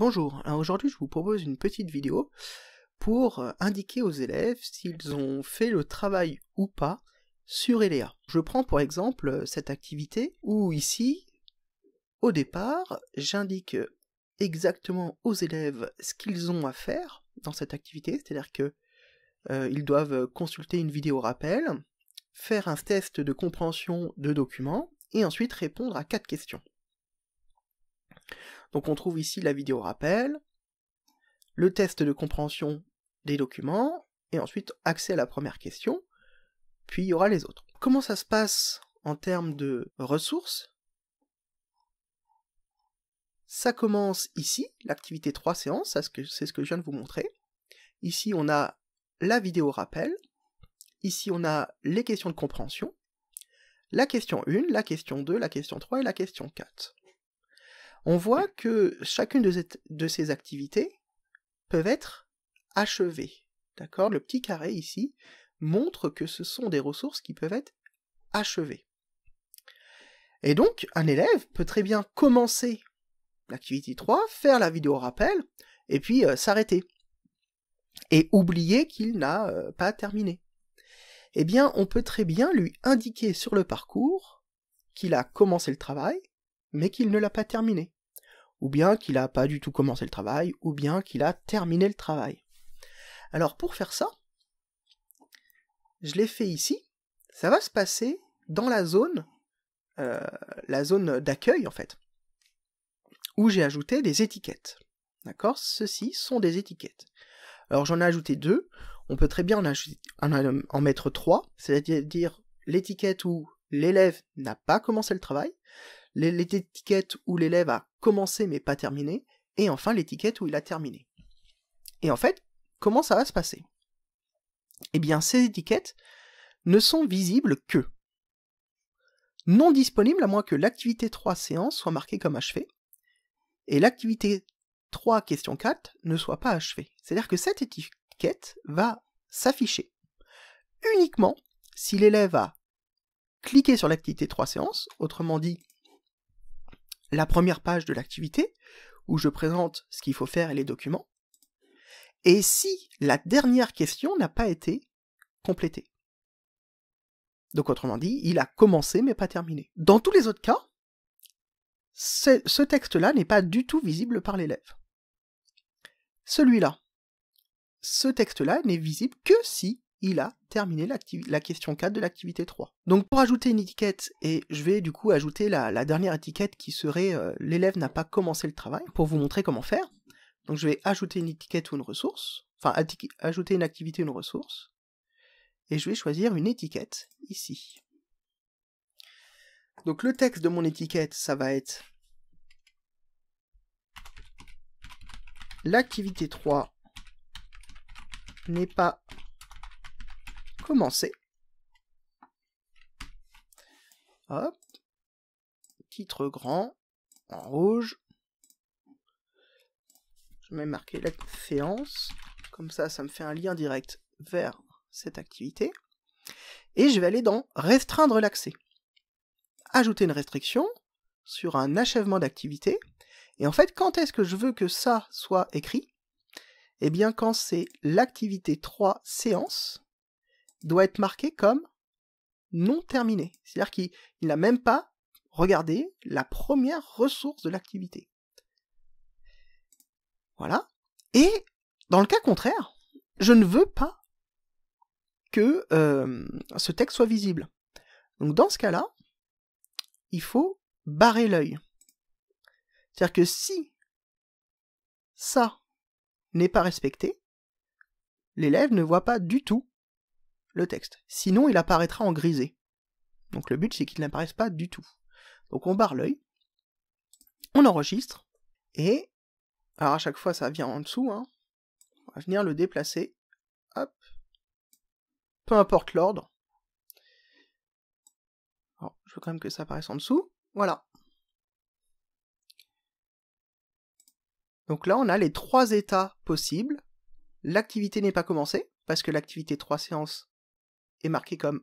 Bonjour, hein, aujourd'hui je vous propose une petite vidéo pour euh, indiquer aux élèves s'ils ont fait le travail ou pas sur ELEA. Je prends pour exemple euh, cette activité où ici, au départ, j'indique exactement aux élèves ce qu'ils ont à faire dans cette activité, c'est-à-dire qu'ils euh, doivent consulter une vidéo rappel, faire un test de compréhension de documents et ensuite répondre à quatre questions. Donc on trouve ici la vidéo rappel, le test de compréhension des documents, et ensuite accès à la première question, puis il y aura les autres. Comment ça se passe en termes de ressources Ça commence ici, l'activité 3 séances, c'est ce que je viens de vous montrer. Ici on a la vidéo rappel, ici on a les questions de compréhension, la question 1, la question 2, la question 3 et la question 4 on voit que chacune de, ces activités peuvent être achevées. D'accord Le petit carré ici montre que ce sont des ressources qui peuvent être achevées. Et donc, un élève peut très bien commencer l'activité 3, faire la vidéo rappel, et puis euh, s'arrêter. Et oublier qu'il n'a euh, pas terminé. Eh bien, on peut très bien lui indiquer sur le parcours qu'il a commencé le travail, mais qu'il ne l'a pas terminé, ou bien qu'il n'a pas du tout commencé le travail, ou bien qu'il a terminé le travail. Alors pour faire ça, je l'ai fait ici, ça va se passer dans la zone, euh, la zone d'accueil en fait, où j'ai ajouté des étiquettes. D'accord Ceci sont des étiquettes. Alors j'en ai ajouté deux, on peut très bien en mettre trois, c'est-à-dire l'étiquette où l'élève n'a pas commencé le travail, l'étiquette où l'élève a commencé mais pas terminé, et enfin l'étiquette où il a terminé. Et en fait, comment ça va se passer Eh bien, ces étiquettes ne sont visibles que non disponibles à moins que l'activité 3 séance soit marquée comme achevée, et l'activité 3 question 4 ne soit pas achevée. C'est-à-dire que cette étiquette va s'afficher uniquement si l'élève a cliqué sur l'activité 3 séance, autrement dit la première page de l'activité, où je présente ce qu'il faut faire et les documents, et si la dernière question n'a pas été complétée. Donc autrement dit, il a commencé mais pas terminé. Dans tous les autres cas, ce texte-là n'est pas du tout visible par l'élève. Celui-là, ce texte-là n'est visible que si il a terminé la question 4 de l'activité 3. Donc pour ajouter une étiquette, et je vais du coup ajouter la, dernière étiquette qui serait euh, l'élève n'a pas commencé le travail, pour vous montrer comment faire. Donc je vais ajouter une étiquette ou une ressource, enfin ajouter une activité ou une ressource, et je vais choisir une étiquette ici. Donc le texte de mon étiquette, ça va être l'activité 3 n'est pas commencer. Titre grand, en rouge. Je vais marquer la séance. Comme ça, ça me fait un lien direct vers cette activité. Et je vais aller dans restreindre l'accès. Ajouter une restriction sur un achèvement d'activité. Et en fait, quand est-ce que je veux que ça soit écrit Eh bien, quand c'est l'activité 3 séance doit être marqué comme non terminé. C'est-à-dire qu'il n'a même pas regardé la première ressource de l'activité. Voilà. Et dans le cas contraire, je ne veux pas que euh, ce texte soit visible. Donc dans ce cas-là, il faut barrer l'œil. C'est-à-dire que si ça n'est pas respecté, l'élève ne voit pas du tout le texte. Sinon, il apparaîtra en grisé. Donc le but, c'est qu'il n'apparaisse pas du tout. Donc on barre l'œil, on enregistre, et... Alors à chaque fois, ça vient en dessous. Hein, on va venir le déplacer. Hop. Peu importe l'ordre. je veux quand même que ça apparaisse en dessous. Voilà. Donc là, on a les trois états possibles. L'activité n'est pas commencée, parce que l'activité 3 séances est marqué comme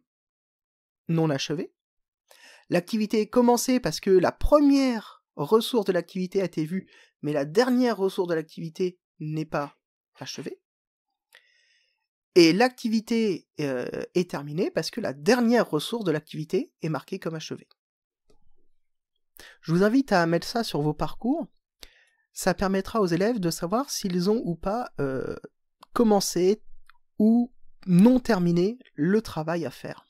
non achevé. L'activité est commencée parce que la première ressource de l'activité a été vue, mais la dernière ressource de l'activité n'est pas achevée. Et l'activité euh, est terminée parce que la dernière ressource de l'activité est marquée comme achevée. Je vous invite à mettre ça sur vos parcours. Ça permettra aux élèves de savoir s'ils ont ou pas euh, commencé ou non terminé le travail à faire.